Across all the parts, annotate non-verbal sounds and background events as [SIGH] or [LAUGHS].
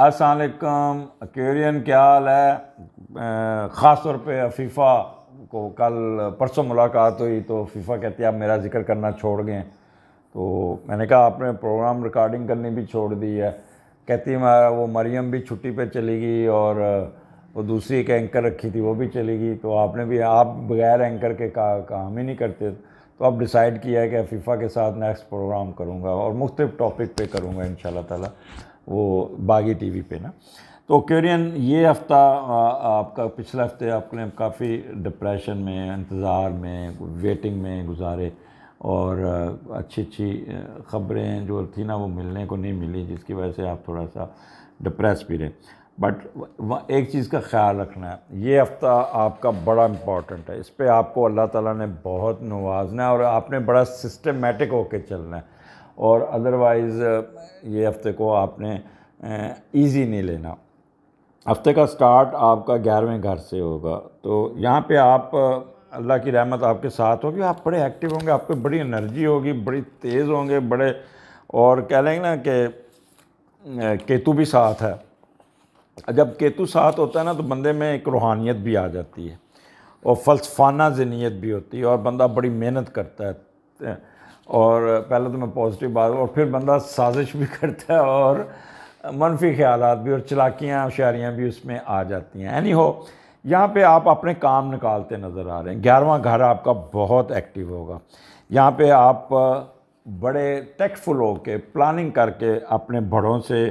असलकम अकेरियन क्या हाल है ख़ास तौर पर फीफा को कल परसों मुलाकात हुई तो फीफा कहती है आप मेरा जिक्र करना छोड़ गए तो मैंने कहा आपने प्रोग्राम रिकॉर्डिंग करनी भी छोड़ दी है कहती मैं वो मरियम भी छुट्टी पे चली गई और वो दूसरी एक एंकर रखी थी वो भी चली गई तो आपने भी आप बगैर एंकर के का, काम ही नहीं करते तो अब डिसाइड किया है कि फीफा के साथ नेक्स्ट प्रोग्राम करूँगा और मुख्तफ टॉपिक पे करूँगा इन ताला वो बागी टीवी पे ना तो क्यूरियन ये हफ़्ता आपका पिछले हफ्ते आपने काफ़ी डिप्रेशन में इंतज़ार में वेटिंग में गुजारे और अच्छी अच्छी ख़बरें जो थी ना वो मिलने को नहीं मिली जिसकी वजह से आप थोड़ा सा डिप्रेस भी रहे बट एक चीज़ का ख्याल रखना है ये हफ़्ता आपका बड़ा इम्पॉर्टेंट है इस पर आपको अल्लाह ताला ने बहुत नवाजना है और आपने बड़ा सिस्टमेटिक होकर चलना है और अदरवाइज़ ये हफ़्ते को आपने इजी नहीं लेना हफ्ते का स्टार्ट आपका ग्यारहवें घर से होगा तो यहाँ पे आप अल्लाह की रहमत आपके साथ होगी आप बड़े एक्टिव होंगे आप पे बड़ी एनर्जी होगी बड़ी तेज़ होंगे बड़े और कह लेंगे ना कि केतु भी साथ है जब केतु साथ होता है ना तो बंदे में एक रूहानियत भी आ जाती है और फलसफाना जहनीत भी होती है और बंदा बड़ी मेहनत करता है और पहले तो मैं पॉजिटिव बात और फिर बंदा साजिश भी [LAUGHS] करता है और मनफी ख्याल भी और चलाकियाँ होशियारियाँ भी उसमें आ जाती हैं एनी हो यहाँ पे आप अपने काम निकालते नज़र आ रहे हैं ग्यारहवा घर आपका बहुत एक्टिव होगा यहाँ पे आप बड़े टेक्टफुल होकर प्लानिंग करके अपने बड़ों से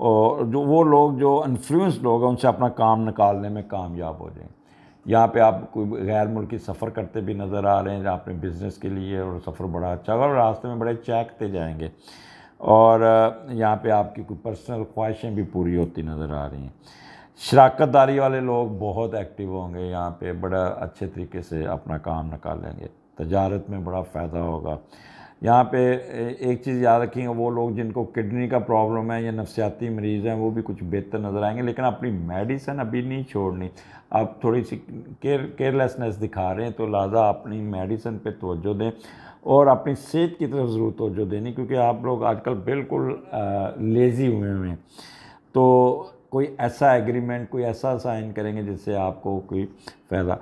और जो वो लोग जो इन्फ्लुएंस लोग हैं उनसे अपना काम निकालने में कामयाब हो जाएं यहाँ पे आप कोई गैर मुल्की सफ़र करते भी नज़र आ रहे हैं अपने बिज़नेस के लिए और सफ़र बड़ा अच्छा होगा और रास्ते में बड़े चैकते जाएंगे और यहाँ पे आपकी कोई पर्सनल ख्वाहिशें भी पूरी होती नज़र आ रही हैं शराकत दारी वाले लोग बहुत एक्टिव होंगे यहाँ पे बड़ा अच्छे तरीके से अपना काम निकालेंगे तजारत में बड़ा फ़ायदा होगा यहाँ पे एक चीज़ याद रखेंगे वो लोग जिनको किडनी का प्रॉब्लम है या नफसियाती मरीज़ हैं वो भी कुछ बेहतर नज़र आएंगे लेकिन अपनी मेडिसिन अभी नहीं छोड़नी आप थोड़ी सी केयर केयरलेसनेस दिखा रहे हैं तो लिहाजा अपनी मेडिसिन पे तोज्जो दें और अपनी सेहत की तरफ ज़रूर तोज्जो देनी क्योंकि आप लोग आजकल बिल्कुल लेज़ी हुए हुए हैं तो कोई ऐसा एग्रीमेंट कोई ऐसा साइन करेंगे जिससे आपको कोई फ़ायदा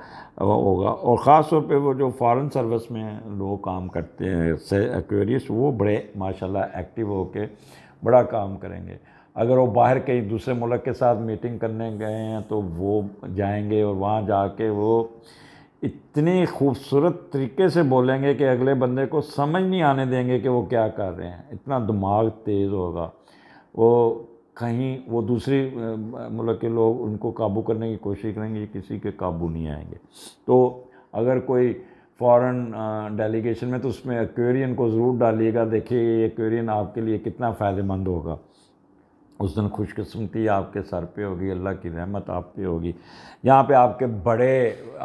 होगा और ख़ास तौर पे वो जो फॉरेन सर्विस में लोग काम करते हैं से एक्वेरियस वो बड़े माशाल्लाह एक्टिव होकर बड़ा काम करेंगे अगर वो बाहर कहीं दूसरे मुल्क के साथ मीटिंग करने गए हैं तो वो जाएंगे और वहाँ जाके वो इतनी खूबसूरत तरीके से बोलेंगे कि अगले बंदे को समझ नहीं आने देंगे कि वो क्या कर रहे हैं इतना दिमाग तेज़ होगा वो कहीं वो दूसरे मुल्क के लोग उनको काबू करने की कोशिश करेंगे किसी के काबू नहीं आएंगे तो अगर कोई फॉरेन डेलीगेशन में तो उसमें एक्वेरियन को ज़रूर डालिएगा देखिए ये एक्वेरियन आपके लिए कितना फ़ायदेमंद होगा उस दिन खुशकस्मती आपके सर पे होगी अल्लाह की रहमत आप पे होगी यहाँ पे आपके बड़े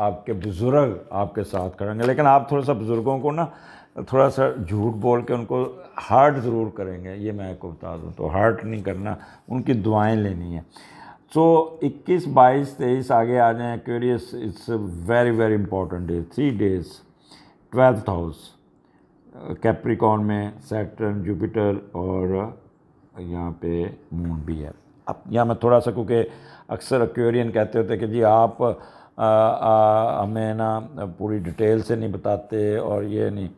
आपके बुज़ुर्ग आपके साथ खड़ेंगे लेकिन आप थोड़ा सा बुज़ुर्गों को ना थोड़ा सा झूठ बोल के उनको हार्ट ज़रूर करेंगे ये मैं आपको बता दूँ तो हार्ट नहीं करना उनकी दुआएं लेनी है सो इक्कीस बाईस तेईस आगे आ जाएँ curious it's very very important day three days twelfth house Capricorn में सैटर्न जुपिटर और यहाँ पे मून भी है अब यहाँ मैं थोड़ा सा क्योंकि अक्सर एक्वेरियन कहते होते हैं कि जी आप हमें ना पूरी डिटेल से नहीं बताते और ये नहीं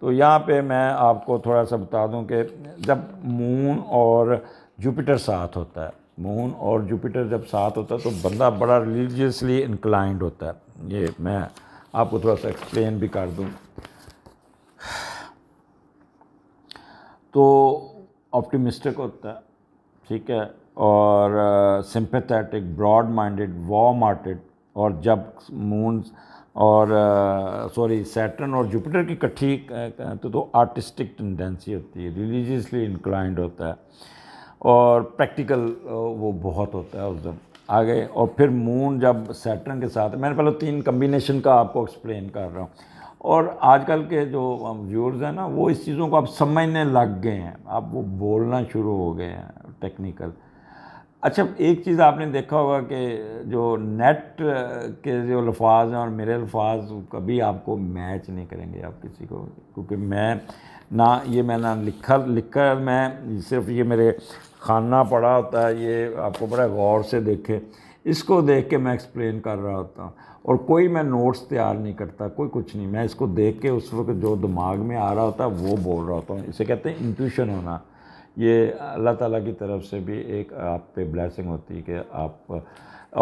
तो यहाँ पे मैं आपको थोड़ा सा बता दूँ कि जब मून और जुपिटर साथ होता है मून और जुपिटर जब साथ होता है तो बंदा बड़ा रिलीजियसली इंक्लाइंड होता है ये मैं आपको थोड़ा सा एक्सप्लेन भी कर दूँ तो ऑप्टिमिस्टिक होता है ठीक है और sympathetic broad minded warm hearted और जब मून और सॉरी uh, सैटर्न और जुपिटर की इकट्ठी uh, तो, तो आर्टिस्टिक टेंडेंसी होती है रिलीजियसली इंक्लाइंड होता है और प्रैक्टिकल uh, वो बहुत होता है उस दिन आगे और फिर मून जब सैटर्न के साथ मैंने पहले तीन कम्बिनेशन का आपको एक्सप्लेन कर रहा हूँ और आजकल के जो व्यूअर्स um, हैं ना वो इस चीज़ों को आप समझने लग गए हैं आप वो बोलना शुरू हो गए हैं टेक्निकल अच्छा एक चीज़ आपने देखा होगा कि जो नेट के जो लफाज हैं और मेरे लफाज कभी आपको मैच नहीं करेंगे आप किसी को क्योंकि मैं ना ये मैं ना लिखा लिखा मैं सिर्फ ये मेरे खाना पड़ा होता है ये आपको बड़ा गौर से देखे इसको देख के मैं एक्सप्लेन कर रहा होता हूँ और कोई मैं नोट्स तैयार नहीं करता कोई कुछ नहीं मैं इसको देख के उस वक्त जो दिमाग में आ रहा होता है वो बोल रहा होता हूँ इसे कहते हैं इंट्यूशन होना ये अल्लाह ताला की तरफ से भी एक आप पे ब्लैसिंग होती है कि आप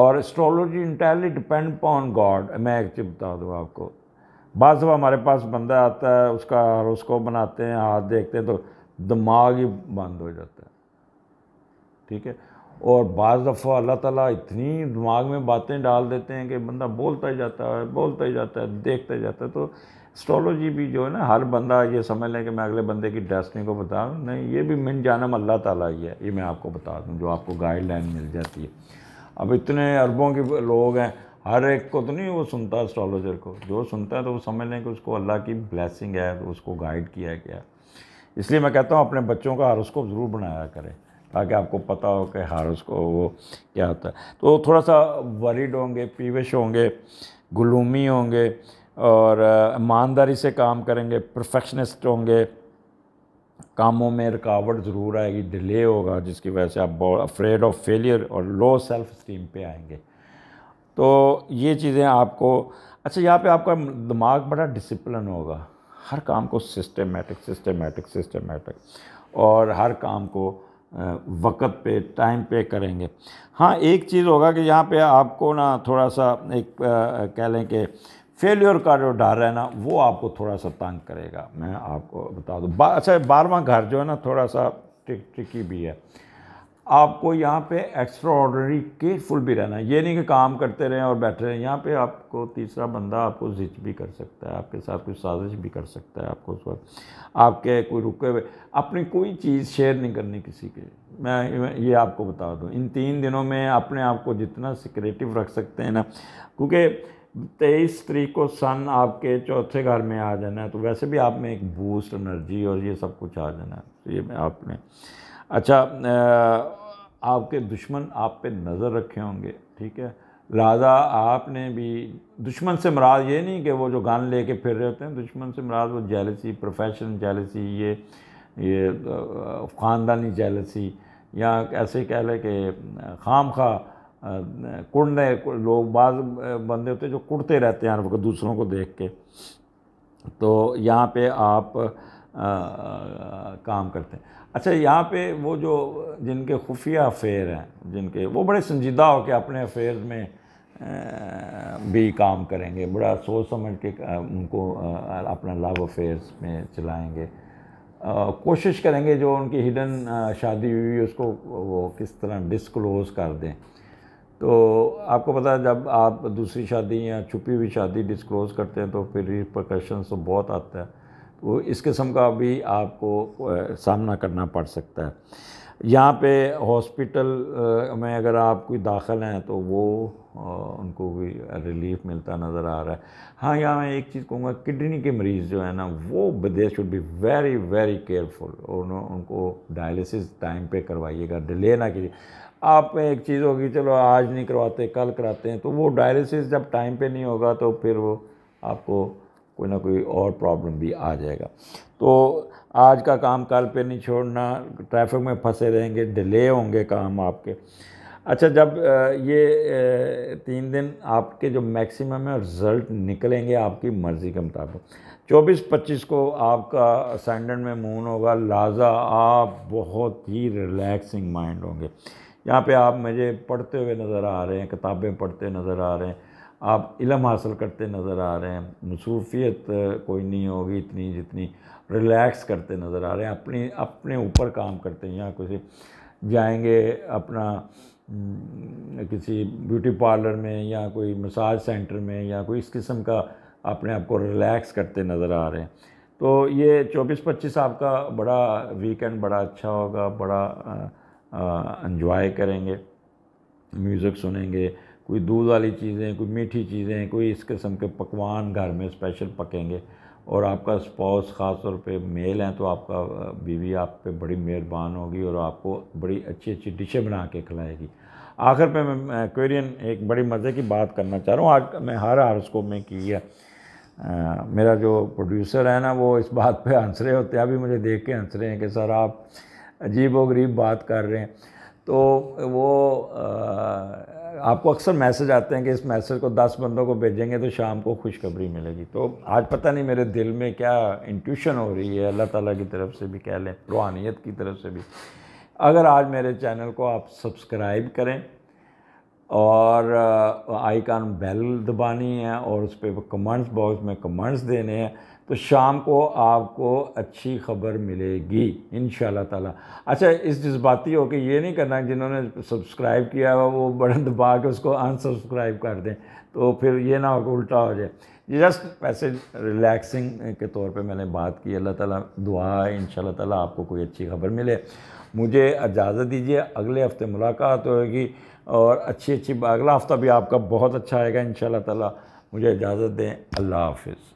और astrology entirely depend upon God मैं एक चीज़ बता दूँ आपको बाद हमारे पास बंदा आता है उसका उसको बनाते हैं हाथ देखते हैं तो दिमाग ही बंद हो जाता है ठीक है और बाज़ दफ़ा अल्लाह ताला इतनी दिमाग में बातें डाल देते हैं कि बंदा बोलता ही जाता है बोलता ही जाता है देखता ही जाता है तो एस्ट्रोलॉजी भी जो है ना हर बंदा ये समझ लें कि मैं अगले बंदे की डेस्टनी को बता दूँ नहीं ये भी मिन जानम अल्लाह ताला ही है ये मैं आपको बता दूँ जो आपको गाइडलाइन मिल जाती है अब इतने अरबों के लोग हैं हर एक को तो नहीं वो सुनता एस्ट्रोलॉजर को जो सुनता है तो वो समझ लें कि उसको अल्लाह की ब्लैसिंग है तो उसको गाइड किया गया इसलिए मैं कहता हूँ अपने बच्चों का हॉरोस्कोप ज़रूर बनाया करें ताकि आपको पता हो कि हॉरोस्को वो क्या होता है तो थोड़ा सा वरीड होंगे पीविश होंगे गुलूमी होंगे और ईमानदारी से काम करेंगे परफेक्शनिस्ट होंगे कामों में रुकावट ज़रूर आएगी डिले होगा जिसकी वजह से आप बहुत अफ्रेड ऑफ फेलियर और लो सेल्फ स्टीम पे आएंगे तो ये चीज़ें आपको अच्छा यहाँ पे आपका दिमाग बड़ा डिसिप्लिन होगा हर काम को सिस्टमेटिक सिस्टमेटिक सिस्टमेटिक और हर काम को वक़्त पे टाइम पे करेंगे हाँ एक चीज़ होगा कि यहाँ पे आपको ना थोड़ा सा एक कह लें कि फेल्योर का जो डर है ना वो आपको थोड़ा सा तंग करेगा मैं आपको बता दूँ बा, अच्छा बारवा घर जो है ना थोड़ा सा ट्रिक ट्रिकी भी है आपको यहाँ पे एक्स्ट्रा ऑर्डनरी केयरफुल भी रहना है ये नहीं कि काम करते रहें और बैठे रहें यहाँ पे आपको तीसरा बंदा आपको जिच भी कर सकता है आपके साथ कुछ साजिश भी कर सकता है आपको उस वक्त आपके कोई रुके हुए अपनी कोई चीज़ शेयर नहीं करनी किसी के मैं ये आपको बता दूँ इन तीन दिनों में अपने आप को जितना सिक्रेटिव रख सकते हैं ना क्योंकि तेईस तरीक को सन आपके चौथे घर में आ जाना है तो वैसे भी आप में एक बूस्ट एनर्जी और ये सब कुछ आ जाना है तो ये मैं आपने अच्छा आपके दुश्मन आप पे नज़र रखे होंगे ठीक है लिहाजा आपने भी दुश्मन से मराज ये नहीं कि वो जो गान लेके फिर रहे होते हैं दुश्मन से मराज वो जेलसी प्रोफेशन जेलसी ये ये ख़ानदानी जेलसी या ऐसे कह लें कि खाम खा कुड़ने लोग बाद बंदे होते जो कुड़ते रहते हैं हर वक्त दूसरों को देख के तो यहाँ पे आप आ, काम करते हैं अच्छा यहाँ पे वो जो जिनके खुफिया अफेयर हैं जिनके वो बड़े संजीदा होकर अपने अफेयर में भी काम करेंगे बड़ा सोच समझ के उनको अपना लव अफेयर्स में चलाएंगे कोशिश करेंगे जो उनकी हिडन शादी हुई उसको वो किस तरह डिस्क्लोज़ कर दें तो आपको पता है जब आप दूसरी शादी या छुपी हुई शादी डिस्क्लोज़ करते हैं तो फिर रिप्रकशंस तो बहुत आता है तो इस किस्म का भी आपको सामना करना पड़ सकता है यहाँ पे हॉस्पिटल में अगर आप कोई दाखिल हैं तो वो उनको भी रिलीफ मिलता नज़र आ रहा है हाँ यहाँ मैं एक चीज़ कहूँगा किडनी के मरीज़ जो है ना वो they should be very very careful और उनको डायलिसिस टाइम पे करवाइएगा डिले ना कीजिए आप एक चीज़ होगी चलो आज नहीं करवाते कल कराते हैं तो वो डायलिसिस जब टाइम पे नहीं होगा तो फिर वो आपको कोई ना कोई और प्रॉब्लम भी आ जाएगा तो आज का काम कल पे नहीं छोड़ना ट्रैफिक में फंसे रहेंगे डिले होंगे काम आपके अच्छा जब ये तीन दिन आपके जो मैक्सिमम है रिज़ल्ट निकलेंगे आपकी मर्ज़ी के मुताबिक चौबीस पच्चीस को आपका असेंडेंट में मून होगा लाजा आप बहुत ही रिलैक्सिंग माइंड होंगे यहाँ पे आप मुझे पढ़ते हुए नज़र आ रहे हैं किताबें पढ़ते नज़र आ रहे हैं आप इलम हासिल करते नज़र आ रहे हैं मसूफियत कोई नहीं होगी इतनी जितनी रिलैक्स करते नज़र आ रहे हैं अपनी अपने ऊपर काम करते हैं यहाँ किसी जाएंगे अपना किसी ब्यूटी पार्लर में या कोई मसाज सेंटर में या कोई इस किस्म का अपने आप को रिलैक्स करते नज़र आ रहे हैं तो ये 24-25 आपका बड़ा वीकेंड बड़ा अच्छा होगा बड़ा इन्जॉय करेंगे म्यूज़िक सुनेंगे कोई दूध वाली चीज़ें कोई मीठी चीज़ें कोई इस किस्म के पकवान घर में स्पेशल पकेंगे और आपका स्पॉस ख़ास तौर पर मेल हैं तो आपका बीवी आप पे बड़ी मेहरबान होगी और आपको बड़ी अच्छी अच्छी डिशें बना के खिलाएगी आखिर पे मैं क्वेरियन एक बड़ी मज़े की बात करना चाह रहा हूँ आज मैं हर हारस्कोप में की है मेरा जो प्रोड्यूसर है ना वो इस बात पे [LAUGHS] हंस रहे होते हैं अभी मुझे देख के हंस रहे हैं कि सर आप अजीब वरीब गरीब बात कर रहे हैं तो वो आपको अक्सर मैसेज आते हैं कि इस मैसेज को दस बंदों को भेजेंगे तो शाम को खुशखबरी मिलेगी तो आज पता नहीं मेरे दिल में क्या इंट्यूशन हो रही है अल्लाह ताला की तरफ से भी कह लें रूहानियत की तरफ से भी अगर आज मेरे चैनल को आप सब्सक्राइब करें और आइकन बेल दबानी है और उस पर कमेंट्स बॉक्स में कमेंट्स देने हैं तो शाम को आपको अच्छी खबर मिलेगी इन ताला अच्छा इस जज्बाती होकर ये नहीं करना जिन्होंने सब्सक्राइब किया हुआ वो बड़न दबा के उसको अनसब्सक्राइब कर दें तो फिर ये ना हो उल्टा हो जाए जस्ट वैसे रिलैक्सिंग के तौर पे मैंने बात की अल्लाह ताला दुआ है इन ताला आपको कोई अच्छी खबर मिले मुझे इजाज़त दीजिए अगले हफ्ते मुलाकात होगी और अच्छी अच्छी अगला हफ्ता भी आपका बहुत अच्छा आएगा इन ताला मुझे इजाज़त दें अल्लाह हाफिज़